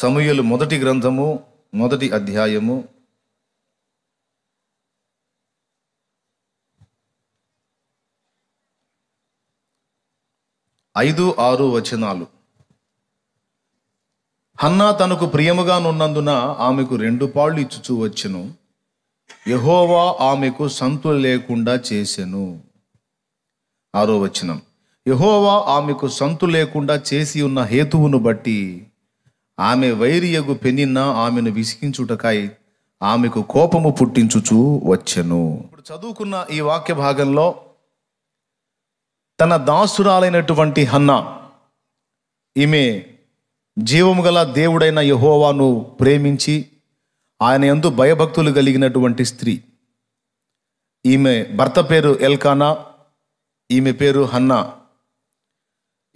సమూయలు మొదటి గ్రంథము మొదటి అధ్యాయము ఐదు ఆరు వచనాలు హన్నా తనకు ప్రియముగా నున్నందున ఆమెకు రెండు పాళ్ళు ఇచ్చుచూ వచ్చెను యహోవా ఆమెకు సంతు లేకుండా చేసెను ఆరో వచనం యహోవా ఆమెకు సంతు లేకుండా చేసి ఉన్న హేతువును బట్టి ఆమె వైరియగు పెనిన్న ఆమెను విసిగించుటకాయి ఆమెకు కోపము పుట్టించుచు వచ్చెను ఇప్పుడు చదువుకున్న ఈ వాక్య భాగంలో తన దాసురాలైనటువంటి హన్న ఈమె జీవము గల దేవుడైన యహోవాను ప్రేమించి ఆయన ఎందు భయభక్తులు కలిగినటువంటి స్త్రీ ఈమె భర్త పేరు ఎల్కానా ఈమె పేరు హన్నా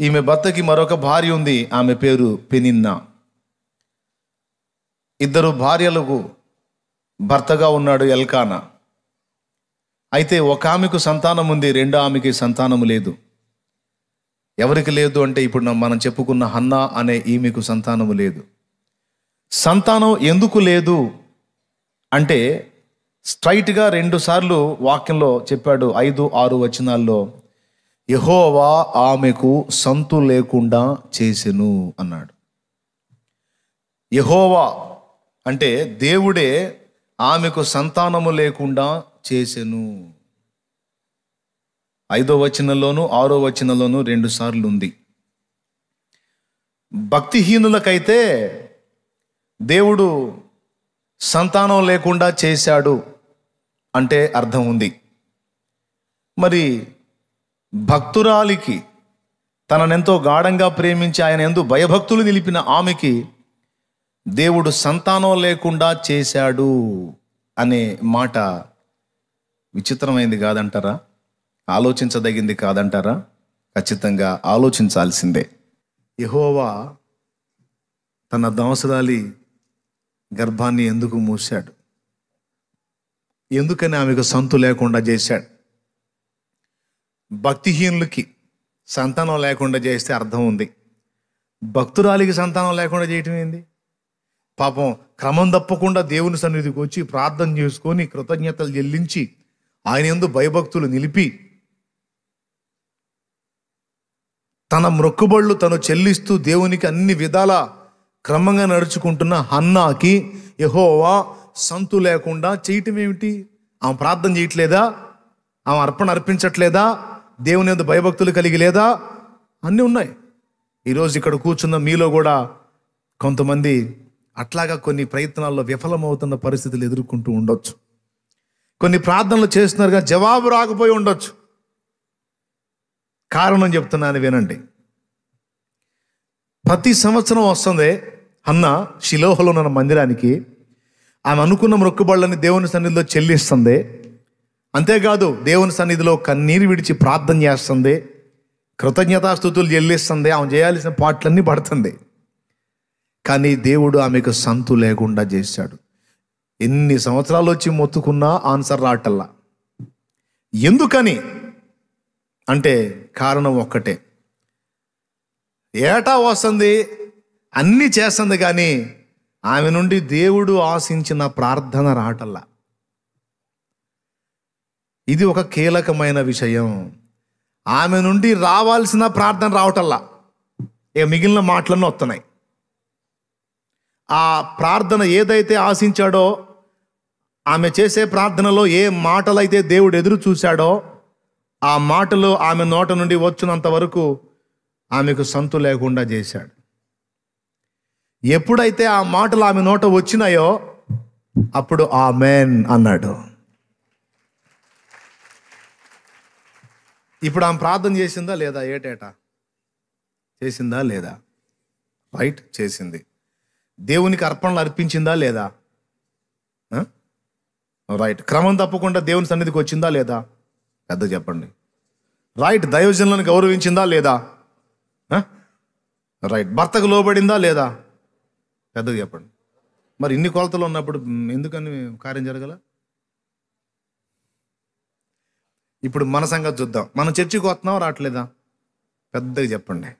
ఈమె భర్తకి మరొక భార్య ఉంది ఆమె పేరు పెనిన్నా ఇద్దరు భార్యలకు భర్తగా ఉన్నాడు ఎల్కానా అయితే ఒక ఆమెకు సంతానం ఉంది రెండో ఆమెకి సంతానము లేదు ఎవరికి లేదు అంటే ఇప్పుడు మనం చెప్పుకున్న హన్నా అనే ఈమెకు సంతానము లేదు సంతానం ఎందుకు లేదు అంటే స్ట్రైట్గా రెండుసార్లు వాక్యంలో చెప్పాడు ఐదు ఆరు వచనాల్లో యహోవా ఆమెకు సంతు లేకుండా చేసెను అన్నాడు యహోవా అంటే దేవుడే ఆమెకు సంతానము లేకుండా చేసెను ఐదో వచనంలోను ఆరో వచనంలోను రెండు సార్లు ఉంది భక్తిహీనులకైతే దేవుడు సంతానం లేకుండా చేశాడు అంటే అర్థం ఉంది మరి భక్తురాలికి తననెంతో గాఢంగా ప్రేమించి ఆయన ఎందు భయభక్తులు నిలిపిన ఆమెకి దేవుడు సంతానం లేకుండా చేశాడు అనే మాట విచిత్రమైంది కాదంటారా ఆలోచించదగింది కాదంటారా ఖచ్చితంగా ఆలోచించాల్సిందే యహోవా తన దంసరాలి గర్భాన్ని ఎందుకు మూశాడు ఎందుకని ఆమెకు సంతు లేకుండా చేశాడు భక్తిహీనులకి సంతానం లేకుండా చేస్తే అర్థం ఉంది భక్తురాలికి సంతానం లేకుండా చేయటం ఏంది పాపం క్రమం తప్పకుండా దేవుని సన్నిధికి వచ్చి ప్రార్థన చేసుకొని కృతజ్ఞతలు చెల్లించి ఆయన ఎందు భయభక్తులు నిలిపి తన మొక్కుబళ్ళు తను చెల్లిస్తూ దేవునికి అన్ని విధాల క్రమంగా నడుచుకుంటున్న హన్నాకి యహోవా సంతు లేకుండా చేయటం ఏమిటి ఆమె ప్రార్థన చేయట్లేదా ఆమె అర్పణ అర్పించట్లేదా దేవుని ఎందు భయభక్తులు కలిగి లేదా అన్నీ ఉన్నాయి ఈరోజు ఇక్కడ కూర్చున్న మీలో కూడా కొంతమంది అట్లాగా కొన్ని ప్రయత్నాల్లో విఫలమవుతున్న పరిస్థితులు ఎదుర్కొంటూ ఉండొచ్చు కొన్ని ప్రార్థనలు చేస్తున్నారుగా జవాబు రాకపోయి ఉండొచ్చు కారణం చెప్తున్నాను వినండి ప్రతి సంవత్సరం వస్తుంది అన్న శిలోహలో ఉన్న మందిరానికి ఆమె అనుకున్న మొక్కుబళ్ళని దేవుని సన్నిధిలో చెల్లిస్తుంది అంతేకాదు దేవుని సన్నిధిలో కన్నీరు విడిచి ప్రార్థన చేస్తుంది కృతజ్ఞతాస్థుతులు చెల్లిస్తుంది ఆమె చేయాల్సిన పాటలన్నీ పడుతుంది కానీ దేవుడు ఆమెకు సంతు లేకుండా చేశాడు ఎన్ని సంవత్సరాలు వచ్చి మొత్తుకున్నా ఆన్సర్ రాటల్లా ఎందుకని అంటే కారణం ఒక్కటే ఏటా వస్తుంది అన్నీ చేస్తుంది కానీ ఆమె నుండి దేవుడు ఆశించిన ప్రార్థన రాటల్లా ఇది ఒక కీలకమైన విషయం ఆమె నుండి రావాల్సిన ప్రార్థన రావటల్లా ఇక మిగిలిన మాటలన్నీ వస్తున్నాయి ఆ ప్రార్థన ఏదైతే ఆశించాడో ఆమె చేసే ప్రార్థనలో ఏ మాటలైతే దేవుడు ఎదురు చూశాడో ఆ మాటలు ఆమె నోట నుండి వచ్చినంత వరకు ఆమెకు సంతు లేకుండా చేశాడు ఎప్పుడైతే ఆ మాటలు ఆమె నోట వచ్చినాయో అప్పుడు ఆ మేన్ అన్నాడు ఇప్పుడు ఆమె ప్రార్థన చేసిందా లేదా ఏటేటా చేసిందా లేదా రైట్ చేసింది దేవునికి అర్పణలు అర్పించిందా లేదా రైట్ క్రమం తప్పకుండా దేవుని సన్నిధికి వచ్చిందా లేదా పెద్ద చెప్పండి రైట్ దైవజనులను గౌరవించిందా లేదా రైట్ భర్తకు లోబడిందా లేదా పెద్దది చెప్పండి మరి ఇన్ని కొలతలు ఉన్నప్పుడు ఎందుకని కార్యం జరగల ఇప్పుడు మన సంగతి చూద్దాం మనం చర్చికి వస్తున్నావా రావట్లేదా పెద్దగా చెప్పండి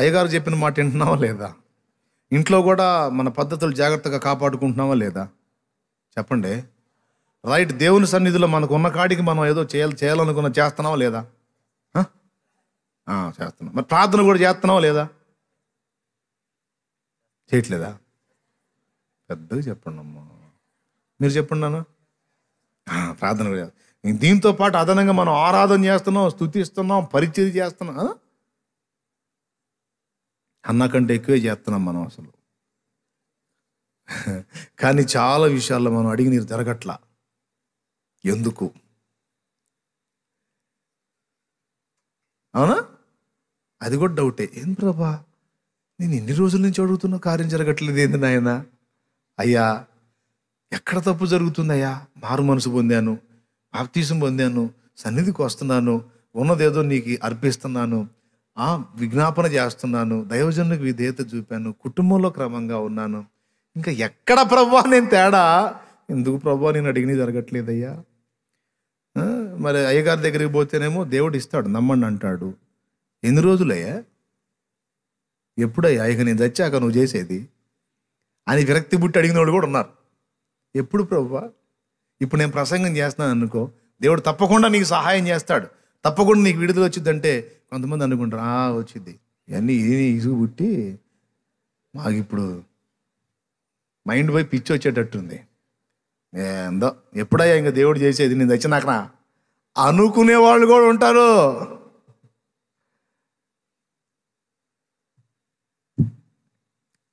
అయ్యగారు చెప్పిన మాట వింటున్నావా లేదా ఇంట్లో కూడా మన పద్ధతులు జాగ్రత్తగా కాపాడుకుంటున్నావా లేదా చెప్పండి రైట్ దేవుని సన్నిధిలో మనకు ఉన్న కాడికి మనం ఏదో చేయాలి చేయాలనుకున్న చేస్తున్నావా లేదా చేస్తున్నాం మరి ప్రార్థన కూడా చేస్తున్నావా లేదా చేయట్లేదా పెద్దగా చెప్పండి అమ్మ మీరు చెప్పండి నాన్న ప్రార్థన కూడా దీంతో పాటు అదనంగా మనం ఆరాధన చేస్తున్నాం స్థుతిస్తున్నాం పరిచయం చేస్తున్నాం అన్న కంటే ఎక్కువే చేస్తున్నాం మనం అసలు కానీ చాలా విషయాల్లో మనం అడిగి నీరు జరగట్లా ఎందుకు అవునా అది కూడా డౌటే ఏం ప్రభా నేను ఇన్ని రోజుల నుంచి అడుగుతున్న కార్యం జరగట్లేదు ఏంది నాయన అయ్యా ఎక్కడ తప్పు జరుగుతుందయ్యా మారు మనసు పొందాను ఆప్తీసం పొందాను సన్నిధికి వస్తున్నాను ఉన్నదేదో నీకు అర్పిస్తున్నాను విజ్ఞాపన చేస్తున్నాను దైవజనులకు విధేయత చూపాను కుటుంబంలో క్రమంగా ఉన్నాను ఇంకా ఎక్కడ ప్రభా నేను తేడా ఎందుకు ప్రభా నేను అడిగినవి జరగట్లేదయ్యా మరి అయ్యగారి దగ్గరికి పోతేనేమో దేవుడు ఇస్తాడు నమ్మండి అంటాడు ఎన్ని రోజులయ్యా ఎప్పుడయ్యా ఇక నేను తెచ్చాక నువ్వు చేసేది అని విరక్తి బుట్టి అడిగిన వాడు కూడా ఉన్నారు ఎప్పుడు ప్రభా ఇప్పుడు నేను ప్రసంగం చేస్తున్నాను అనుకో దేవుడు తప్పకుండా నీకు సహాయం చేస్తాడు తప్పకుండా నీకు విడుదల వచ్చిందంటే కొంతమంది అనుకుంటారు ఆ వచ్చింది ఇవన్నీ ఇది ఇసుగు పుట్టి మాకు ఇప్పుడు మైండ్ పోయి పిచ్చి వచ్చేటట్టుంది ఏందో ఎప్పుడయ్యా ఇంకా దేవుడు చేసేది నేను తెచ్చినాకనా అనుకునే వాళ్ళు కూడా ఉంటారు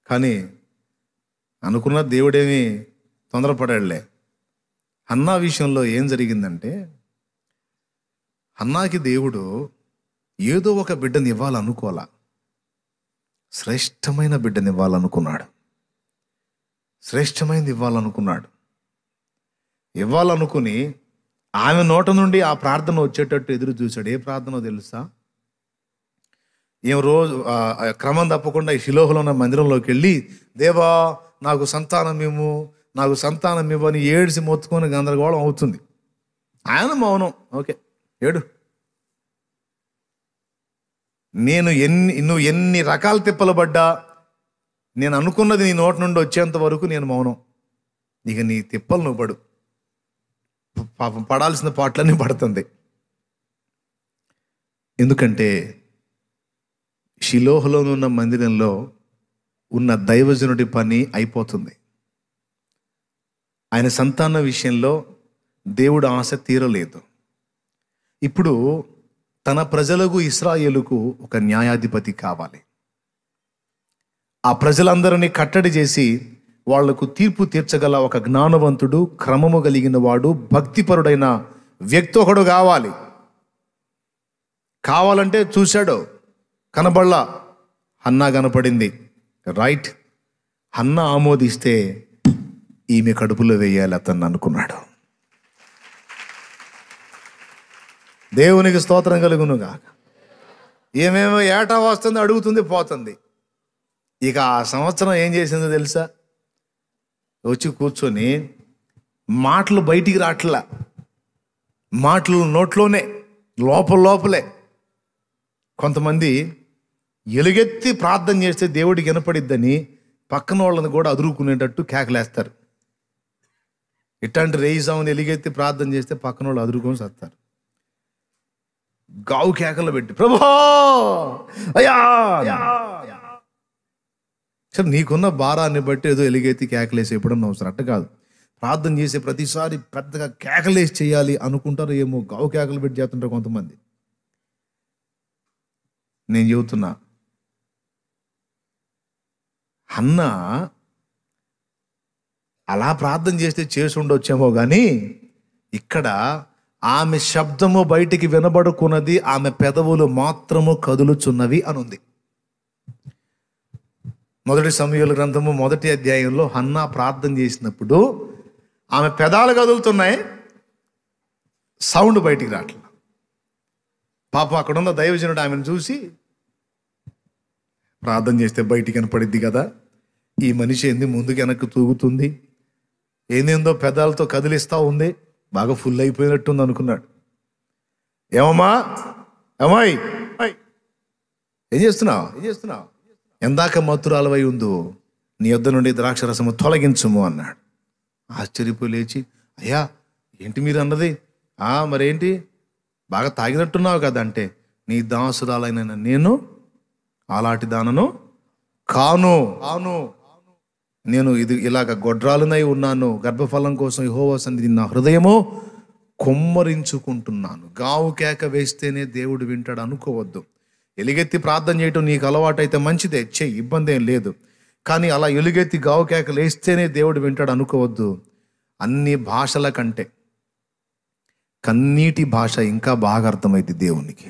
కానీ అనుకున్న దేవుడేమి తొందరపడాడులే అన్నా విషయంలో ఏం జరిగిందంటే అన్నాకి దేవుడు ఏదో ఒక బిడ్డని ఇవ్వాలనుకోవాలా శ్రేష్టమైన బిడ్డని ఇవ్వాలనుకున్నాడు శ్రేష్టమైనది ఇవ్వాలనుకున్నాడు ఇవ్వాలనుకుని ఆమె నోట నుండి ఆ ప్రార్థన వచ్చేటట్టు ఎదురు చూశాడు ఏ ప్రార్థనో తెలుసా ఏం రోజు క్రమం తప్పకుండా ఈ శిలోహలో ఉన్న మందిరంలోకి వెళ్ళి దేవా నాకు సంతానం ఇవ్వు నాకు సంతానం ఇవ్వని ఏడిసి మొత్తుకొని గందరగోళం అవుతుంది ఆయన మౌనం ఓకే ఏడు నేను ఎన్ని నువ్వు ఎన్ని రకాల తిప్పలు పడ్డా నేను అనుకున్నది నీ నోటి నుండి వచ్చేంత వరకు నేను మౌనం ఇక నీ తిప్పలు నువ్వు పడు పాపం పడాల్సిన పాటలన్నీ పడుతుంది ఎందుకంటే ఉన్న మందిరంలో ఉన్న దైవజనుడి పని అయిపోతుంది ఆయన సంతాన విషయంలో దేవుడు ఆశ తీరలేదు ఇప్పుడు తన ప్రజలకు ఇస్రాయేలుకు ఒక న్యాయాధిపతి కావాలి ఆ ప్రజలందరినీ కట్టడి చేసి వాళ్లకు తీర్పు తీర్చగల ఒక జ్ఞానవంతుడు క్రమము కలిగిన వాడు భక్తిపరుడైన వ్యక్తి ఒకడు కావాలి కావాలంటే చూశాడు కనబడలా అన్నా కనపడింది రైట్ హన్న ఆమోదిస్తే ఈమె కడుపులో వేయాలి అతను అనుకున్నాడు దేవునికి స్తోత్రం కలుగునుగా ఏమేమో ఏటా వస్తుంది అడుగుతుంది పోతుంది ఇక ఆ సంవత్సరం ఏం చేసిందో తెలుసా వచ్చి కూర్చొని మాటలు బయటికి రాట్లా మాటలు నోట్లోనే లోపల లోపలే కొంతమంది ఎలుగెత్తి ప్రార్థన చేస్తే దేవుడికి వినపడిద్దని పక్కన వాళ్ళని కూడా అదురుకునేటట్టు కేకలేస్తారు ఇట్లాంటి రేయి సాముని ఎలుగెత్తి ప్రార్థన చేస్తే పక్కన వాళ్ళు అదురుకొని సత్తారు గావు కేకలు పెట్టి ప్రభా అయ్యా సరే నీకున్న భారాన్ని బట్టి ఏదో ఎలిగైతే కేకలేసి ఎప్పుడన్నా అవసరం అట్ట కాదు ప్రార్థన చేసే ప్రతిసారి పెద్దగా కేకలేసి చేయాలి అనుకుంటారు ఏమో గావు కేకలు పెట్టి చేస్తుంటారు కొంతమంది నేను చెబుతున్నా అన్న అలా ప్రార్థన చేస్తే చేసి ఉండొచ్చేమో కానీ ఇక్కడ ఆమె శబ్దము బయటికి వినబడుకున్నది ఆమె పెదవులు మాత్రము కదులుచున్నవి అనుంది మొదటి సమయంలో గ్రంథము మొదటి అధ్యాయంలో హన్నా ప్రార్థన చేసినప్పుడు ఆమె పెదాలు కదులుతున్నాయి సౌండ్ బయటికి రావట్లేదు పాపం అక్కడున్న దైవజనుడు ఆమెను చూసి ప్రార్థన చేస్తే బయటికి కనపడిద్ది కదా ఈ మనిషి ఏంది ముందుకు వెనక్కి తూగుతుంది ఏందేందో పెదాలతో కదిలిస్తూ ఉంది బాగా ఫుల్ అయిపోయినట్టుంది అనుకున్నాడు ఏమమ్మా ఏమాయ్ ఏం చేస్తున్నావు ఏం చేస్తున్నావు ఎందాక మత్తురాలవై ఉందో నీ వద్ద నుండి ద్రాక్షరసము తొలగించము అన్నాడు ఆశ్చర్యపోయి లేచి అయ్యా ఏంటి మీరు అన్నది ఆ మరేంటి బాగా తాగినట్టున్నావు కదా అంటే నీ దాసురాలైన నేను అలాంటి దానను కాను కాను నేను ఇది ఇలాగ గొడ్రాలునై ఉన్నాను గర్భఫలం కోసం యహోవా సన్నిధి నా హృదయము కొమ్మరించుకుంటున్నాను గావు కేక వేస్తేనే దేవుడు వింటాడు అనుకోవద్దు ఎలుగెత్తి ప్రార్థన చేయటం నీకు అలవాటైతే మంచిదే చెయ్యి ఇబ్బంది ఏం లేదు కానీ అలా ఎలుగెత్తి గావు కేక లేస్తేనే దేవుడు వింటాడు అనుకోవద్దు అన్ని భాషల కంటే కన్నీటి భాష ఇంకా బాగా అర్థమైంది దేవునికి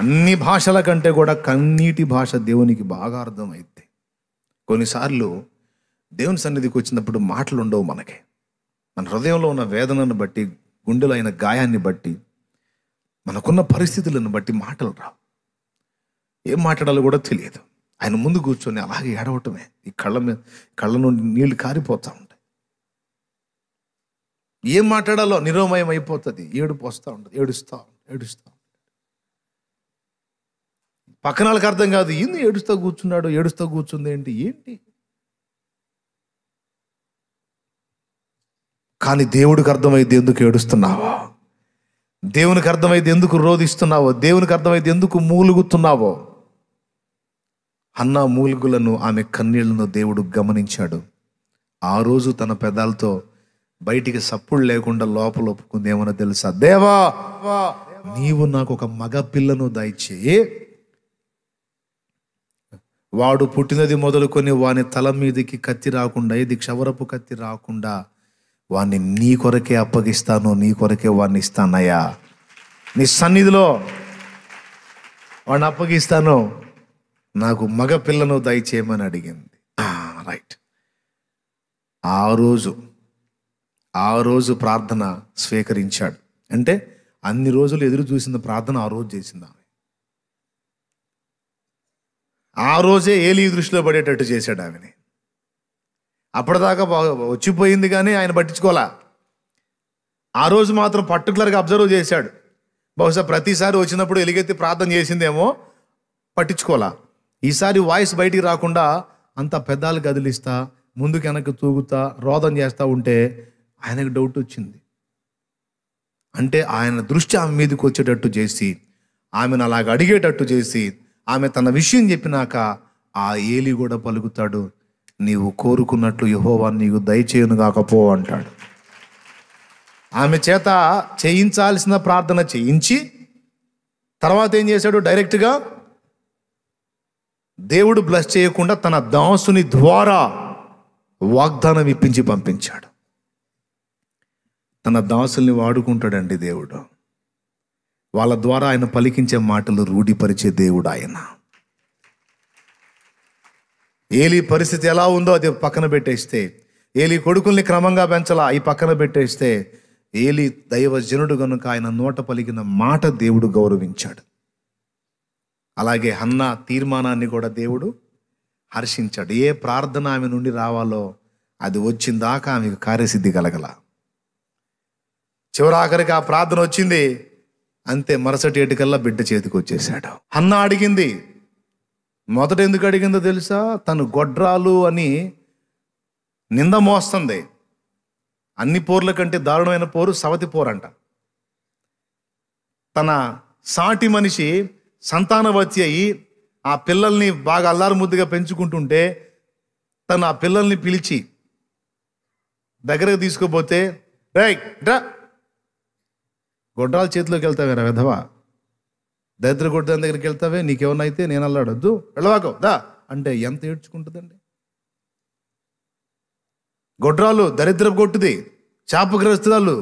అన్ని భాషల కంటే కూడా కన్నీటి భాష దేవునికి బాగా అర్థమైంది కొన్నిసార్లు దేవుని సన్నిధికి వచ్చినప్పుడు మాటలు ఉండవు మనకే మన హృదయంలో ఉన్న వేదనను బట్టి గుండెలైన గాయాన్ని బట్టి మనకున్న పరిస్థితులను బట్టి మాటలు రావు ఏం మాట్లాడాలో కూడా తెలియదు ఆయన ముందు కూర్చొని అలాగే ఏడవటమే ఈ కళ్ళ మీద కళ్ళ నుండి నీళ్లు కారిపోతూ ఉంటాయి ఏం మాట్లాడాలో నిరోమయం అయిపోతుంది ఏడుపు వస్తూ ఉంటుంది ఏడుస్తూ ఉంటుంది ఏడుస్తూ పక్కనాలకు అర్థం కాదు ఇన్ని ఏడుస్తూ కూర్చున్నాడు ఏడుస్తూ కూర్చుంది ఏంటి ఏంటి కానీ దేవుడికి అర్థమైతే ఎందుకు ఏడుస్తున్నావా దేవునికి అర్థమైతే ఎందుకు రోధిస్తున్నావో దేవునికి అర్థమైతే ఎందుకు మూలుగుతున్నావో అన్న మూలుగులను ఆమె కన్నీళ్లను దేవుడు గమనించాడు ఆ రోజు తన పెదాలతో బయటికి సప్పుడు లేకుండా లోపల ఒప్పుకుంది ఏమన్నా తెలుసా దేవా నీవు నాకు ఒక మగ పిల్లను దయచేయి వాడు పుట్టినది మొదలుకొని వాని తల మీదకి కత్తి రాకుండా ఇది క్షవరపు కత్తి రాకుండా వాణ్ణి నీ కొరకే అప్పగిస్తాను నీ కొరకే వాణ్ణి ఇస్తానయ్యా నీ సన్నిధిలో వాడిని అప్పగిస్తాను నాకు మగ పిల్లను దయచేయమని అడిగింది రైట్ ఆ రోజు ఆ రోజు ప్రార్థన స్వీకరించాడు అంటే అన్ని రోజులు ఎదురు చూసిన ప్రార్థన ఆ రోజు చేసింది ఆమె ఆ రోజే ఏలీ దృష్టిలో పడేటట్టు చేశాడు ఆమెని అప్పటిదాకా వచ్చిపోయింది కానీ ఆయన పట్టించుకోలే ఆ రోజు మాత్రం పర్టికులర్గా అబ్జర్వ్ చేశాడు బహుశా ప్రతిసారి వచ్చినప్పుడు ఎలుగెత్తి ప్రార్థన చేసిందేమో పట్టించుకోలే ఈసారి వాయిస్ బయటికి రాకుండా అంత పెదాలు కదిలిస్తా ముందుకు వెనక్కి తూగుతా రోదం చేస్తూ ఉంటే ఆయనకు డౌట్ వచ్చింది అంటే ఆయన దృష్టి ఆమె మీదకి వచ్చేటట్టు చేసి ఆమెను అలాగ అడిగేటట్టు చేసి ఆమె తన విషయం చెప్పినాక ఆ ఏలి కూడా పలుకుతాడు నీవు కోరుకున్నట్లు యహోవా నీకు దయచేయను కాకపో అంటాడు ఆమె చేత చేయించాల్సిన ప్రార్థన చేయించి తర్వాత ఏం చేశాడు డైరెక్ట్గా దేవుడు బ్లెస్ చేయకుండా తన దాసుని ద్వారా వాగ్దానం ఇప్పించి పంపించాడు తన దాసుల్ని వాడుకుంటాడండి దేవుడు వాళ్ళ ద్వారా ఆయన పలికించే మాటలు రూఢిపరిచే దేవుడు ఆయన ఏలి పరిస్థితి ఎలా ఉందో అది పక్కన పెట్టేస్తే ఏలి కొడుకుల్ని క్రమంగా పెంచలా ఈ పక్కన పెట్టేస్తే ఏలి దైవజనుడు కనుక ఆయన నోట పలికిన మాట దేవుడు గౌరవించాడు అలాగే హన్న తీర్మానాన్ని కూడా దేవుడు హర్షించాడు ఏ ప్రార్థన ఆమె నుండి రావాలో అది వచ్చిందాక ఆమెకు కార్యసిద్ధి కలగల చివరాఖరికి ఆ ప్రార్థన వచ్చింది అంతే మరుసటి ఏటికల్లా బిడ్డ చేతికి వచ్చేసాడు అన్న అడిగింది మొదట ఎందుకు అడిగిందో తెలుసా తను గొడ్రాలు అని నింద మోస్తుంది అన్ని పోర్ల కంటే దారుణమైన పోరు సవతి పోరంట తన సాటి మనిషి సంతానవతి అయ్యి ఆ పిల్లల్ని బాగా అల్లారు ముద్దుగా పెంచుకుంటుంటే తను ఆ పిల్లల్ని పిలిచి దగ్గరకు తీసుకుపోతే రైట్ గొడ్రాల చేతిలోకి నా విధవా దరిద్ర గొడ్డల దగ్గరికి వెళ్తావే అయితే నేను అల్లాడొద్దు వెళ్ళవాకో దా అంటే ఎంత ఏడ్చుకుంటుందండి గొడ్రాలు దరిద్ర కొట్టుది శాపగ్రస్తురాలు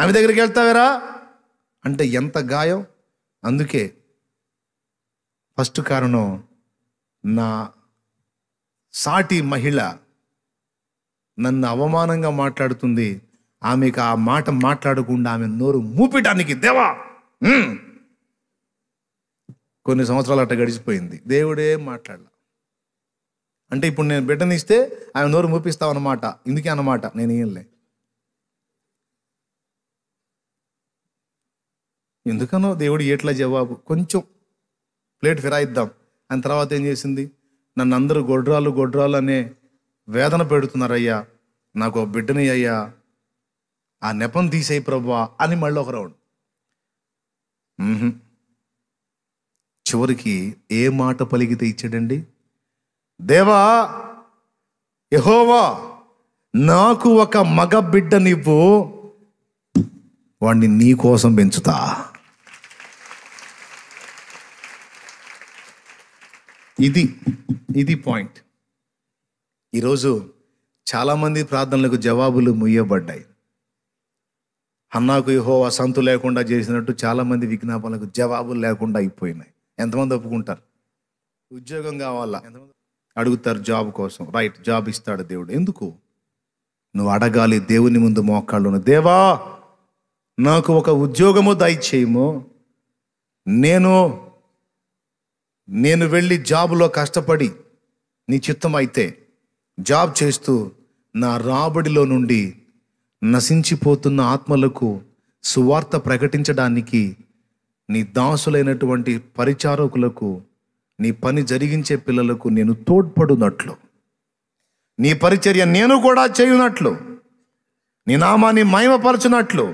ఆమె దగ్గరికి వెళ్తావేరా అంటే ఎంత గాయం అందుకే ఫస్ట్ కారణం నా సాటి మహిళ నన్ను అవమానంగా మాట్లాడుతుంది ఆమెకు ఆ మాట మాట్లాడకుండా ఆమె నోరు మూపిటానికి దేవా కొన్ని సంవత్సరాలు అట్ట గడిచిపోయింది దేవుడే మాట్లాడాల అంటే ఇప్పుడు నేను బిడ్డనిస్తే ఆమె నోరు అన్నమాట ఇందుకే అన్నమాట నేను ఇయ్యలే ఎందుకనో దేవుడు ఎట్లా జవాబు కొంచెం ప్లేట్ ఫిరాయిద్దాం అని తర్వాత ఏం చేసింది నన్ను అందరూ గొడ్రాలు గొడ్రాలు అనే వేదన పెడుతున్నారయ్యా నాకు బిడ్డని అయ్యా ఆ నెపం తీసేయి ప్రభా అని మళ్ళీ ఒక రౌండ్ చివరికి ఏ మాట పలికితే ఇచ్చాడండి దేవా యహోవా నాకు ఒక మగ బిడ్డనివ్వు వాణ్ణి నీ కోసం పెంచుతా ఇది ఇది పాయింట్ ఈరోజు చాలామంది ప్రార్థనలకు జవాబులు ముయ్యబడ్డాయి అన్నాకు యహోవా సంతు లేకుండా చేసినట్టు చాలామంది విజ్ఞాపనలకు జవాబులు లేకుండా అయిపోయినాయి ఎంతమంది ఒప్పుకుంటారు ఉద్యోగం కావాలా అడుగుతారు జాబ్ కోసం రైట్ జాబ్ ఇస్తాడు దేవుడు ఎందుకు నువ్వు అడగాలి దేవుని ముందు మోకాళ్ళును దేవా నాకు ఒక ఉద్యోగము దయచేయము నేను నేను వెళ్ళి జాబులో కష్టపడి నీ చిత్తం అయితే జాబ్ చేస్తూ నా రాబడిలో నుండి నశించిపోతున్న ఆత్మలకు సువార్త ప్రకటించడానికి నీ దాసులైనటువంటి పరిచారకులకు నీ పని జరిగించే పిల్లలకు నేను తోడ్పడునట్లు నీ పరిచర్య నేను కూడా చేయునట్లు నీ నామాన్ని మయమపరచునట్లు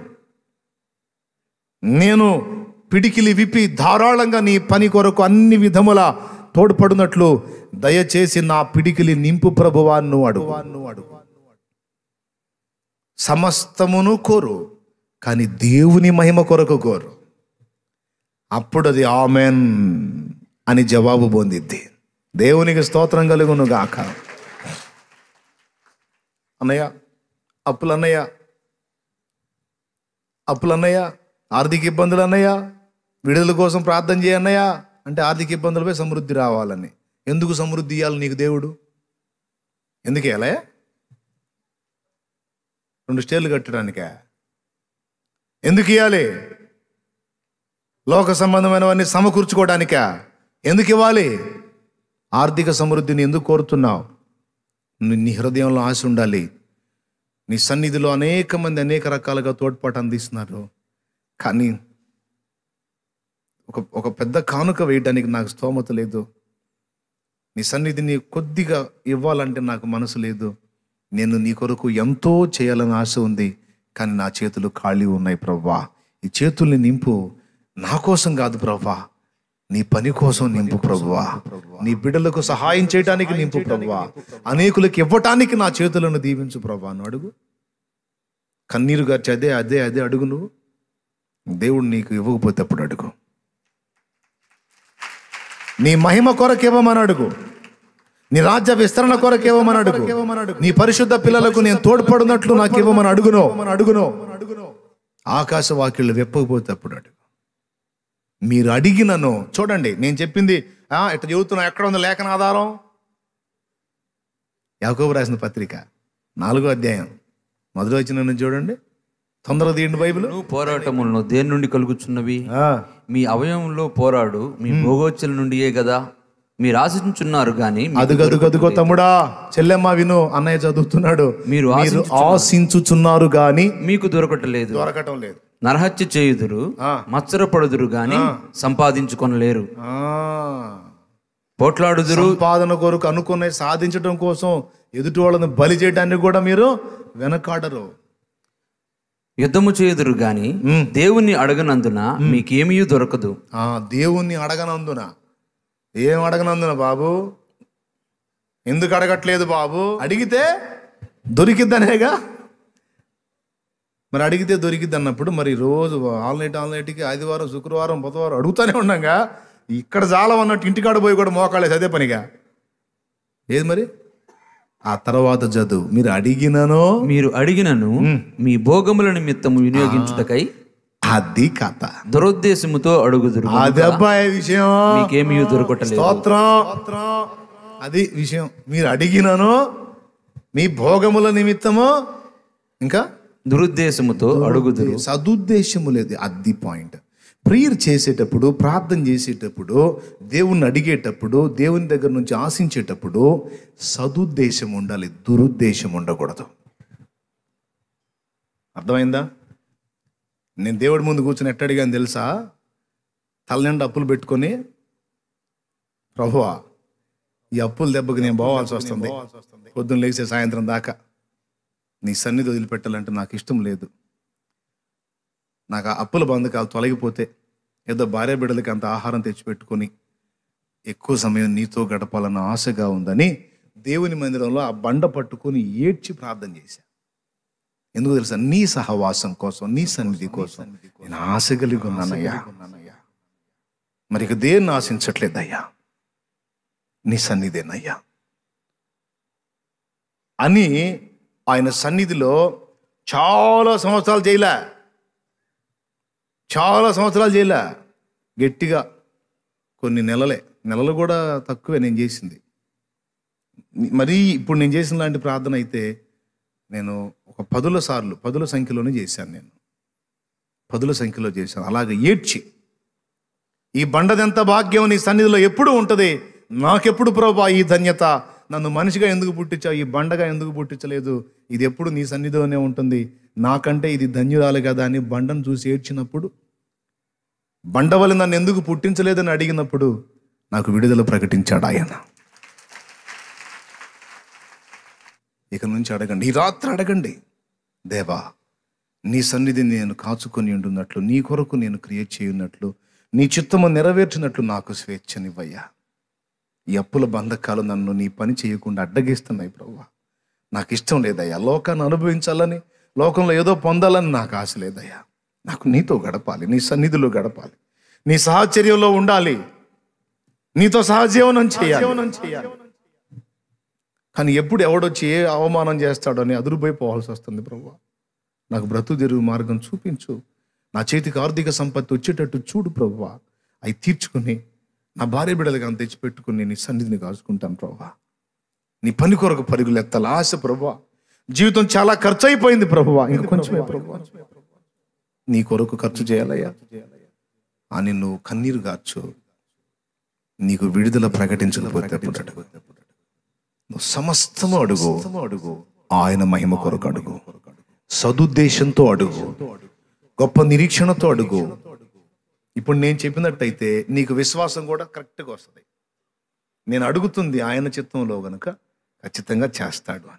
నేను పిడికిలి విప్పి ధారాళంగా నీ పని కొరకు అన్ని విధముల తోడ్పడినట్లు దయచేసి నా పిడికిలి నింపు ప్రభువాన్ను అడుగు అడుగు సమస్తమును కోరు కానీ దేవుని మహిమ కొరకు కోరు అప్పుడు అది ఆమెన్ అని జవాబు పొందిద్ది దేవునికి స్తోత్రం కలుగును గాక అన్నయ్య అప్పులు అన్నయ్య ఆర్థిక ఇబ్బందులు అన్నయ్య విడుదల కోసం ప్రార్థన చేయన్నయ్య అంటే ఆర్థిక ఇబ్బందులపై సమృద్ధి రావాలని ఎందుకు సమృద్ధి ఇవ్వాలి నీకు దేవుడు ఎందుకు ఇవ్వలే రెండు స్టేర్లు కట్టడానికా ఎందుకు ఇవ్వాలి లోక సంబంధమైనవన్నీ సమకూర్చుకోవడానికా ఎందుకు ఇవ్వాలి ఆర్థిక సమృద్ధిని ఎందుకు కోరుతున్నావు నీ హృదయంలో ఆశ ఉండాలి నీ సన్నిధిలో అనేక మంది అనేక రకాలుగా తోడ్పాటు అందిస్తున్నారు కానీ ఒక ఒక పెద్ద కానుక వేయడానికి నాకు స్తోమత లేదు నీ సన్నిధిని కొద్దిగా ఇవ్వాలంటే నాకు మనసు లేదు నేను నీ కొరకు ఎంతో చేయాలని ఆశ ఉంది కానీ నా చేతులు ఖాళీ ఉన్నాయి ప్రవ్వా ఈ చేతుల్ని నింపు నా కోసం కాదు ప్రవ్వా నీ పని కోసం నింపు ప్రభువా నీ బిడ్డలకు సహాయం చేయడానికి నింపు ప్రభువా అనేకులకు ఇవ్వటానికి నా చేతులను దీవించు ప్రభువా అని అడుగు కన్నీరు గారి అదే అదే అదే అడుగు నువ్వు దేవుడు నీకు ఇవ్వకపోతే అప్పుడు అడుగు నీ మహిమ కొరకు ఇవ్వమని అడుగు నీ రాజ్య విస్తరణ కొరకు ఇవ్వమని అడుగు నీ పరిశుద్ధ పిల్లలకు నేను తోడ్పడినట్లు నాకు ఇవ్వమని అడుగునో అడుగునో ఆకాశ వాక్యులు వెప్పకపోతే అప్పుడు అడుగు మీరు అడిగినను చూడండి నేను చెప్పింది ఇట్లా చదువుతున్నా ఎక్కడ ఉంది లేఖన ఆధారం యాకోబు రాసిన పత్రిక నాలుగో అధ్యాయం మొదలు వచ్చిన చూడండి తొందర తీయండి బైబిల్ పోరాటములను దేని నుండి కలుగుచున్నవి మీ అవయవంలో పోరాడు మీ భోగోచ్చల నుండియే కదా మీరు ఆశించున్నారు కానీ అదుగదుగదుగో తమ్ముడా చెల్లెమ్మ విను అన్నయ్య చదువుతున్నాడు మీరు ఆశించుచున్నారు కానీ మీకు దొరకటలేదు దొరకటం లేదు నరహత్య చేయుదురు మత్సర పడుదురు గాని సంపాదించుకొనలేరు పోట్లాడుదురు సంపాదన కొరకు అనుకున్న సాధించడం కోసం ఎదుటి వాళ్ళని బలి చేయడానికి కూడా మీరు వెనకాడరు యుద్ధము చేయుదురు గాని దేవుణ్ణి అడగనందున మీకేమీ దొరకదు దేవుణ్ణి అడగనందున ఏం అడగనందున బాబు ఎందుకు అడగట్లేదు బాబు అడిగితే దొరికిద్దనేగా మరి అడిగితే దొరికిద్ది అన్నప్పుడు మరి రోజు ఆల్ నైట్ ఆల్ నైట్కి ఆదివారం శుక్రవారం బుధవారం అడుగుతూనే ఉన్నాగా ఇక్కడ ఉన్నట్టు ఇంటికాడ పోయి కూడా మోకాలేదు అదే పనిగా ఏది మరి ఆ తర్వాత చదువు మీరు అడిగినను మీరు అడిగినను మీ భోగముల నిమిత్తము వినియోగించుటకై అది కథ దురుద్దేశముతో అడుగుదురు అది అబ్బాయి విషయం మీకేమీ స్తోత్రం అది విషయం మీరు అడిగినను మీ భోగముల నిమిత్తము ఇంకా దురుద్దేశముతో అడుగుదురు సదుద్దేశము లేదు అది పాయింట్ ప్రేయర్ చేసేటప్పుడు ప్రార్థన చేసేటప్పుడు దేవుణ్ణి అడిగేటప్పుడు దేవుని దగ్గర నుంచి ఆశించేటప్పుడు సదుద్దేశం ఉండాలి దురుద్దేశం ఉండకూడదు అర్థమైందా నేను దేవుడి ముందు కూర్చుని ఎట్టడిగాను తెలుసా తలనిండా అప్పులు పెట్టుకొని ప్రభువా ఈ అప్పుల దెబ్బకి నేను పోవాల్సి వస్తుంది పొద్దున్న లేచే సాయంత్రం దాకా నీ సన్నిధి వదిలిపెట్టాలంటే నాకు ఇష్టం లేదు నాకు ఆ అప్పుల బంధకాలు తొలగిపోతే ఏదో భార్య బిడ్డలకి అంత ఆహారం తెచ్చిపెట్టుకొని ఎక్కువ సమయం నీతో గడపాలన్న ఆశగా ఉందని దేవుని మందిరంలో ఆ బండ పట్టుకొని ఏడ్చి ప్రార్థన చేశా ఎందుకు తెలుసా నీ సహవాసం కోసం నీ సన్నిధి కోసం నేను ఆశ కలిగి ఉన్నానయ్యా మరి ఇక దేన్ని ఆశించట్లేదయ్యా నీ సన్నిధేనయ్యా అని ఆయన సన్నిధిలో చాలా సంవత్సరాలు చేయలే చాలా సంవత్సరాలు చేయలే గట్టిగా కొన్ని నెలలే నెలలు కూడా తక్కువే నేను చేసింది మరీ ఇప్పుడు నేను చేసిన లాంటి ప్రార్థన అయితే నేను ఒక పదుల సార్లు పదుల సంఖ్యలోనే చేశాను నేను పదుల సంఖ్యలో చేశాను అలాగే ఏడ్చి ఈ బండదెంత భాగ్యం నీ సన్నిధిలో ఎప్పుడు ఉంటుంది నాకెప్పుడు ప్రభా ఈ ధన్యత నన్ను మనిషిగా ఎందుకు పుట్టించావు ఈ బండగా ఎందుకు పుట్టించలేదు ఇది ఎప్పుడు నీ సన్నిధిలోనే ఉంటుంది నాకంటే ఇది ధన్యురాలు కదా అని బండను చూసి ఏడ్చినప్పుడు బండవలి నన్ను ఎందుకు పుట్టించలేదని అడిగినప్పుడు నాకు విడుదల ప్రకటించాడు ఆయన ఇక నుంచి అడగండి ఈ రాత్రి అడగండి దేవా నీ సన్నిధిని నేను కాచుకొని ఉండున్నట్లు నీ కొరకు నేను క్రియేట్ చేయున్నట్లు నీ చిత్తము నెరవేర్చినట్లు నాకు స్వేచ్ఛనివ్వయ్యా ఈ అప్పుల బంధకాలు నన్ను నీ పని చేయకుండా అడ్డగిస్తున్నాయి ప్రభు నాకు ఇష్టం లేదయ్యా లోకాన్ని అనుభవించాలని లోకంలో ఏదో పొందాలని నాకు ఆశ లేదయ్యా నాకు నీతో గడపాలి నీ సన్నిధిలో గడపాలి నీ సహచర్యంలో ఉండాలి నీతో సహజీవనం చేయాలి కానీ ఎప్పుడు ఎవడొచ్చి ఏ అవమానం చేస్తాడో అని అదురుపోయిపోవాల్సి వస్తుంది ప్రభు నాకు బ్రతు తెరువు మార్గం చూపించు నా చేతికి ఆర్థిక సంపత్తి వచ్చేటట్టు చూడు ప్రభు అవి తీర్చుకుని నా భార్య బిడ్డలకి అంత తెచ్చిపెట్టుకుని నీ సన్నిధిని కాచుకుంటాను ప్రభా నీ పని కొరకు పరుగులు ఎత్తాలి ఆశ ప్రభా జీవితం చాలా ఖర్చు అయిపోయింది ప్రభువా ఇంకా కొంచెమే నీ కొరకు ఖర్చు చేయాలయ్యా ఆ నిన్ను కన్నీరు గార్చు నీకు విడుదల ప్రకటించకపోతే సమస్తము అడుగు అడుగు ఆయన మహిమ కొరకు అడుగు సదుద్దేశంతో అడుగు గొప్ప నిరీక్షణతో అడుగు ఇప్పుడు నేను చెప్పినట్టయితే నీకు విశ్వాసం కూడా కరెక్ట్గా వస్తుంది నేను అడుగుతుంది ఆయన చిత్తంలో గనుక ఖచ్చితంగా చేస్తాడు